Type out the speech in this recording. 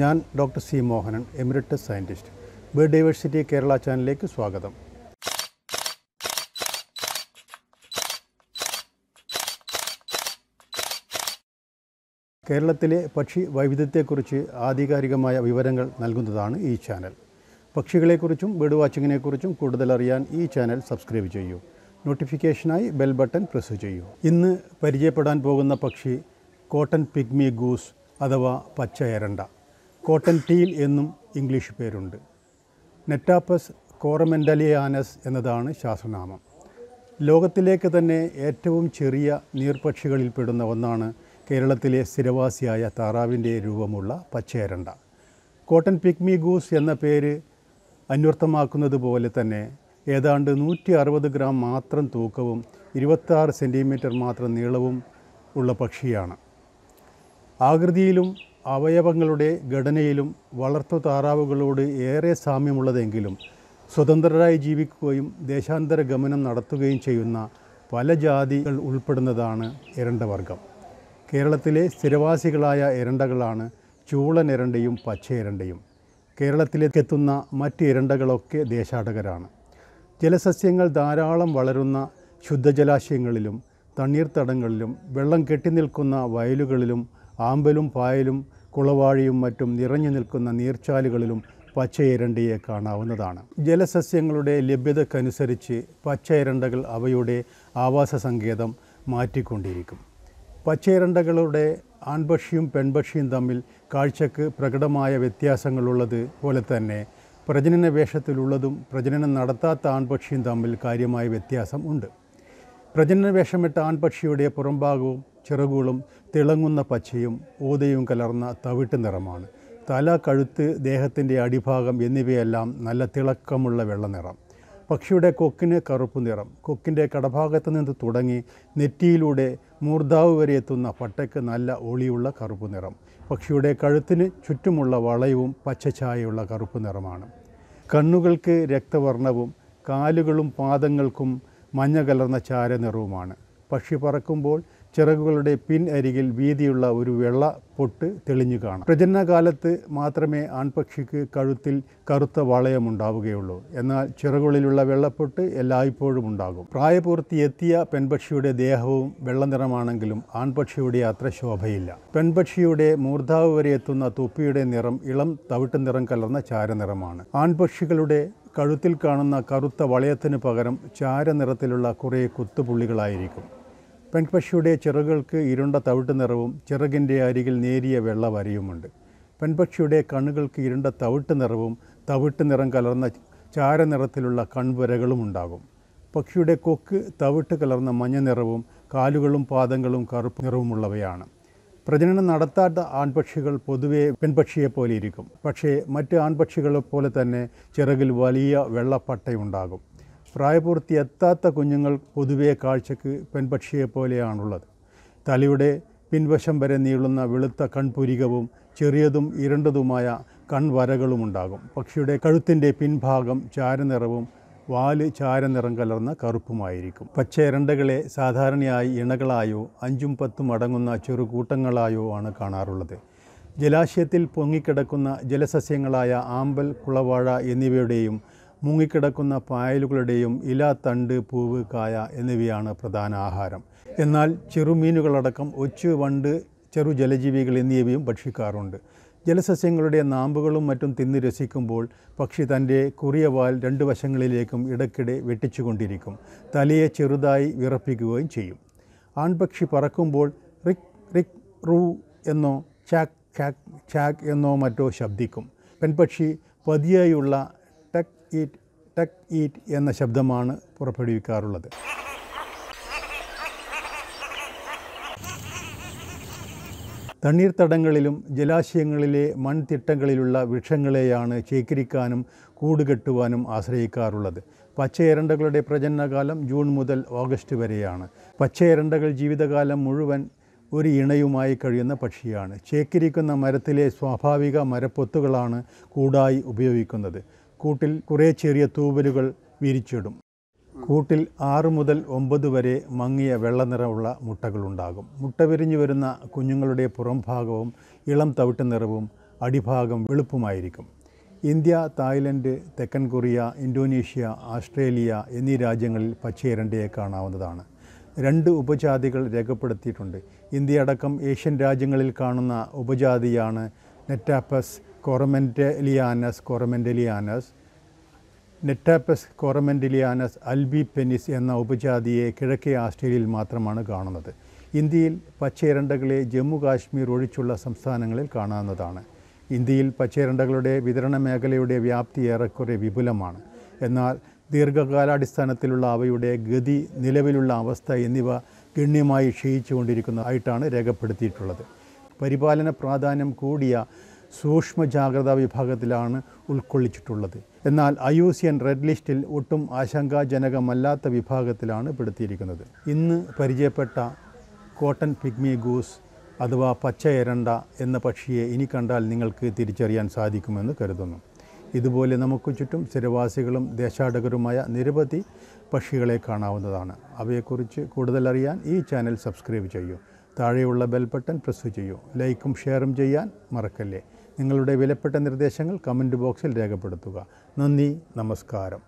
ഞാൻ doctor C Mohanan emeritus scientist diversity Kerala ചാനലിലേക്ക് സ്വാഗതം കേരളത്തിലെ പക്ഷി വൈവിധ്യത്തെക്കുറിച്ച് ആധികാരികമായ വിവരങ്ങൾ നൽകുന്നതാണ് ഈ ചാനൽ പക്ഷികളെക്കുറിച്ചും ബേഡ് വാച്ചിങ്ങിനെക്കുറിച്ചും കൂടുതൽ അറിയാൻ ഈ ചാനൽ സബ്സ്ക്രൈബ് ചെയ്യൂ നോട്ടിഫിക്കേഷനായി ബെൽ ബട്ടൺ പ്രസ് ചെയ്യൂ ഇന്ന് പരിചയപ്പെടാൻ പോകുന്ന പക്ഷി കോട്ടൺ പിഗ്മി ഗൂസ് അഥവാ പച്ച എരണ്ട കോട്ടൺ ടീൽ എന്നും ഇംഗ്ലീഷ് പേരുണ്ട് നെറ്റാപ്പസ് കോറമെൻഡലിയാനസ് എന്നതാണ് ശാസ്ത്രനാമം ലോകത്തിലേക്ക് തന്നെ ഏറ്റവും ചെറിയ നീർപക്ഷികളിൽപ്പെടുന്ന ഒന്നാണ് കേരളത്തിലെ സ്ഥിരവാസിയായ താറാവിൻ്റെ രൂപമുള്ള പച്ചയരണ്ട കോട്ടൺ പിക്മി ഗൂസ് എന്ന പേര് അന്വർത്ഥമാക്കുന്നത് പോലെ തന്നെ ഏതാണ്ട് നൂറ്റി അറുപത് ഗ്രാം മാത്രം തൂക്കവും ഇരുപത്താറ് സെൻറ്റിമീറ്റർ മാത്രം നീളവും ഉള്ള പക്ഷിയാണ് ആകൃതിയിലും അവയവങ്ങളുടെ ഘടനയിലും വളർത്തു താറാവുകളോട് ഏറെ സാമ്യമുള്ളതെങ്കിലും സ്വതന്ത്രരായി ജീവിക്കുകയും ദേശാന്തര ഗമനം നടത്തുകയും ചെയ്യുന്ന പല ജാതികൾ ഉൾപ്പെടുന്നതാണ് എരണ്ടവർഗം കേരളത്തിലെ സ്ഥിരവാസികളായ എരണ്ടകളാണ് ചൂളൻ എരണ്ടയും പച്ച എരണ്ടയും കേരളത്തിലേക്കെത്തുന്ന മറ്റ് ഇരണ്ടകളൊക്കെ ദേശാടകരാണ് ജലസസ്യങ്ങൾ ധാരാളം വളരുന്ന ശുദ്ധജലാശയങ്ങളിലും തണ്ണീർത്തടങ്ങളിലും വെള്ളം കെട്ടിനിൽക്കുന്ന വയലുകളിലും ആമ്പലും പായലും കുളവാഴിയും മറ്റും നിറഞ്ഞു നിൽക്കുന്ന നീർച്ചാലുകളിലും പച്ചയിരണ്ടയെ കാണാവുന്നതാണ് ജലസസ്യങ്ങളുടെ ലഭ്യതക്കനുസരിച്ച് പച്ചയിരണ്ടകൾ അവയുടെ ആവാസ സങ്കേതം മാറ്റിക്കൊണ്ടിരിക്കും പച്ചയിരണ്ടകളുടെ ആൺപക്ഷിയും പെൺപക്ഷിയും തമ്മിൽ കാഴ്ചക്ക് പ്രകടമായ വ്യത്യാസങ്ങളുള്ളത് പോലെ തന്നെ പ്രജനന വേഷത്തിലുള്ളതും പ്രജനനം നടത്താത്ത ആൺപക്ഷിയും തമ്മിൽ കാര്യമായ വ്യത്യാസം ഉണ്ട് പ്രജനന വേഷമിട്ട ആൺപക്ഷിയുടെ പുറംഭാഗവും ചിറകുകളും തിളങ്ങുന്ന പച്ചയും ഊതയും കലർന്ന തവിട്ട് നിറമാണ് തല കഴുത്ത് ദേഹത്തിൻ്റെ അടിഭാഗം എന്നിവയെല്ലാം നല്ല തിളക്കമുള്ള വെള്ളനിറം പക്ഷിയുടെ കൊക്കിന് കറുപ്പ് നിറം കൊക്കിൻ്റെ കടഭാഗത്ത് നിന്ന് തുടങ്ങി നെറ്റിയിലൂടെ മൂർധാവ് വരെ എത്തുന്ന പട്ടയ്ക്ക് നല്ല ഒളിയുള്ള കറുപ്പ് നിറം പക്ഷിയുടെ കഴുത്തിന് ചുറ്റുമുള്ള വളയവും പച്ചച്ചായയുള്ള കറുപ്പ് നിറമാണ് കണ്ണുകൾക്ക് രക്തവർണവും കാലുകളും പാദങ്ങൾക്കും മഞ്ഞ കലർന്ന ചാരനിറവുമാണ് പക്ഷി പറക്കുമ്പോൾ ചിറകുകളുടെ പിൻ അരികിൽ വീതിയുള്ള ഒരു വെള്ള പൊട്ട് തെളിഞ്ഞു കാണാം പ്രജനനകാലത്ത് മാത്രമേ ആൺപക്ഷിക്ക് കഴുത്തിൽ കറുത്ത വളയം ഉണ്ടാവുകയുള്ളൂ എന്നാൽ ചിറകുകളിലുള്ള വെള്ളപ്പൊട്ട് എല്ലായ്പ്പോഴും ഉണ്ടാകും എത്തിയ പെൺപക്ഷിയുടെ ദേഹവും വെള്ളനിറമാണെങ്കിലും ആൺപക്ഷിയുടെ അത്ര ശോഭയില്ല പെൺപക്ഷിയുടെ മൂർധാവ് വരെ എത്തുന്ന തൊപ്പിയുടെ നിറം ഇളം തവിട്ട് നിറം കലർന്ന ചാരനിറമാണ് ആൺപക്ഷികളുടെ കഴുത്തിൽ കാണുന്ന കറുത്ത വളയത്തിന് പകരം ചാരനിറത്തിലുള്ള കുറേ കുത്തുപുള്ളികളായിരിക്കും പെൺപക്ഷിയുടെ ചിറകുകൾക്ക് ഇരുണ്ട തവിട്ട് നിറവും ചിറകിൻ്റെ അരികിൽ നേരിയ വെള്ള വരയുമുണ്ട് പെൺപക്ഷിയുടെ കണ്ണുകൾക്ക് ഇരുണ്ട തവിട്ട് നിറവും തവിട്ട് നിറം കലർന്ന ചാരനിറത്തിലുള്ള കൺവരകളും ഉണ്ടാകും പക്ഷിയുടെ കൊക്ക് തവിട്ട് കലർന്ന മഞ്ഞ നിറവും കാലുകളും പാദങ്ങളും കറുപ്പ് നിറവുമുള്ളവയാണ് പ്രജനനം നടത്താത്ത ആൺപക്ഷികൾ പൊതുവെ പെൺപക്ഷിയെ പോലെ ഇരിക്കും പക്ഷേ മറ്റ് ആൺപക്ഷികളെ പോലെ തന്നെ ചിറകിൽ വലിയ വെള്ളപ്പട്ടയുണ്ടാകും പ്രായപൂർത്തി എത്താത്ത കുഞ്ഞുങ്ങൾ പൊതുവെ കാഴ്ചക്ക് പെൺപക്ഷിയെ പോലെയാണുള്ളത് തലയുടെ പിൻവശം വരെ നീളുന്ന വെളുത്ത കൺപുരികവും ചെറിയതും ഇരണ്ടതുമായ കൺവരകളുമുണ്ടാകും പക്ഷിയുടെ കഴുത്തിൻ്റെ പിൻഭാഗം ചാരനിറവും വാല് ചാരനിറം കലർന്ന കറുപ്പുമായിരിക്കും പച്ചയിരണ്ടകളെ സാധാരണയായി ഇണകളായോ അഞ്ചും പത്തും അടങ്ങുന്ന ചെറുകൂട്ടങ്ങളായോ ആണ് കാണാറുള്ളത് ജലാശയത്തിൽ പൊങ്ങിക്കിടക്കുന്ന ജലസസ്യങ്ങളായ ആമ്പൽ കുളവാഴ എന്നിവയുടെയും മുങ്ങിക്കിടക്കുന്ന പായലുകളുടെയും ഇല തണ്ട് പൂവ് കായ എന്നിവയാണ് പ്രധാന ആഹാരം എന്നാൽ ചെറുമീനുകളടക്കം ഒച്ചു വണ്ട് ചെറു ജലജീവികൾ എന്നിവയും ഭക്ഷിക്കാറുണ്ട് ജലസസ്യങ്ങളുടെ നാമ്പുകളും മറ്റും തിന്ന് രസിക്കുമ്പോൾ പക്ഷി തൻ്റെ കുറിയ വാൽ രണ്ട് വശങ്ങളിലേക്കും ഇടയ്ക്കിടെ വെട്ടിച്ചുകൊണ്ടിരിക്കും തലയെ ചെറുതായി വിറപ്പിക്കുകയും ചെയ്യും ആൺപക്ഷി പറക്കുമ്പോൾ റിക് റിക് റൂ എന്നോ ചാക് ചാക് ചാക് എന്നോ മറ്റോ ശബ്ദിക്കും പെൺപക്ഷി പതിയായുള്ള ടക് ഈറ്റ് ടക് ഈറ്റ് എന്ന ശബ്ദമാണ് പുറപ്പെടുവിക്കാറുള്ളത് തണ്ണീർത്തടങ്ങളിലും ജലാശയങ്ങളിലെ മൺതിട്ടങ്ങളിലുള്ള വൃക്ഷങ്ങളെയാണ് ശേഖരിക്കാനും കൂടുകെട്ടുവാനും ആശ്രയിക്കാറുള്ളത് പച്ചയരണ്ടകളുടെ പ്രജനനകാലം ജൂൺ മുതൽ ഓഗസ്റ്റ് വരെയാണ് പച്ചയരണ്ടകൾ ജീവിതകാലം മുഴുവൻ ഒരു ഇണയുമായി കഴിയുന്ന പക്ഷിയാണ് ശേഖരിക്കുന്ന മരത്തിലെ സ്വാഭാവിക മരപ്പൊത്തുകളാണ് കൂടായി ഉപയോഗിക്കുന്നത് കൂട്ടിൽ കുറേ ചെറിയ തൂവലുകൾ വിരിച്ചിടും കൂട്ടിൽ ആറ് മുതൽ ഒമ്പത് വരെ മങ്ങിയ വെള്ളനിറമുള്ള മുട്ടകളുണ്ടാകും മുട്ട വിരിഞ്ഞു വരുന്ന കുഞ്ഞുങ്ങളുടെ പുറംഭാഗവും ഇളം തവിട്ട് നിറവും അടിഭാഗം വെളുപ്പുമായിരിക്കും ഇന്ത്യ തായ്ലൻഡ് തെക്കൻ കൊറിയ ഇന്തോനേഷ്യ ആസ്ട്രേലിയ എന്നീ രാജ്യങ്ങളിൽ പച്ചയിരണ്ടയെ കാണാവുന്നതാണ് രണ്ട് ഉപജാതികൾ രേഖപ്പെടുത്തിയിട്ടുണ്ട് ഇന്ത്യ അടക്കം ഏഷ്യൻ രാജ്യങ്ങളിൽ കാണുന്ന ഉപജാതിയാണ് നെറ്റാപ്പസ് കൊറമെൻറ്റലിയാനസ് കൊറമെൻറ്റലിയാനസ് നെറ്റാപ്പസ് കോറമെൻഡിലിയാനസ് അൽബി പെനിസ് എന്ന ഉപജാതിയെ കിഴക്കേ ആസ്ട്രേലിയയിൽ മാത്രമാണ് കാണുന്നത് ഇന്ത്യയിൽ പച്ചയിരണ്ടകളെ ജമ്മു കാശ്മീർ ഒഴിച്ചുള്ള സംസ്ഥാനങ്ങളിൽ കാണാവുന്നതാണ് ഇന്ത്യയിൽ പച്ചയിരണ്ടകളുടെ വിതരണ മേഖലയുടെ വ്യാപ്തി ഏറെക്കുറെ വിപുലമാണ് എന്നാൽ ദീർഘകാലാടിസ്ഥാനത്തിലുള്ള അവയുടെ ഗതി നിലവിലുള്ള അവസ്ഥ എന്നിവ ഗണ്യമായി ക്ഷയിച്ചുകൊണ്ടിരിക്കുന്നതായിട്ടാണ് രേഖപ്പെടുത്തിയിട്ടുള്ളത് പരിപാലന പ്രാധാന്യം കൂടിയ സൂക്ഷ്മ ജാഗ്രതാ വിഭാഗത്തിലാണ് ഉൾക്കൊള്ളിച്ചിട്ടുള്ളത് എന്നാൽ ഐ സി എൻ റെഡ് ലിസ്റ്റിൽ ഒട്ടും ആശങ്കാജനകമല്ലാത്ത വിഭാഗത്തിലാണ് പെടുത്തിയിരിക്കുന്നത് ഇന്ന് പരിചയപ്പെട്ട കോട്ടൺ പിഗ്മി ഗൂസ് അഥവാ പച്ച എരണ്ട എന്ന പക്ഷിയെ ഇനി കണ്ടാൽ നിങ്ങൾക്ക് തിരിച്ചറിയാൻ സാധിക്കുമെന്ന് കരുതുന്നു ഇതുപോലെ നമുക്ക് ചുറ്റും സ്ഥിരവാസികളും ദേശാടകരുമായ നിരവധി പക്ഷികളെ കാണാവുന്നതാണ് അവയെക്കുറിച്ച് കൂടുതൽ അറിയാൻ ഈ ചാനൽ സബ്സ്ക്രൈബ് ചെയ്യൂ താഴെയുള്ള ബെൽ ബട്ടൺ പ്രസ് ചെയ്യൂ ലൈക്കും ഷെയറും ചെയ്യാൻ മറക്കല്ലേ നിങ്ങളുടെ വിലപ്പെട്ട നിർദ്ദേശങ്ങൾ കമൻറ്റ് ബോക്സിൽ രേഖപ്പെടുത്തുക നന്ദി നമസ്കാരം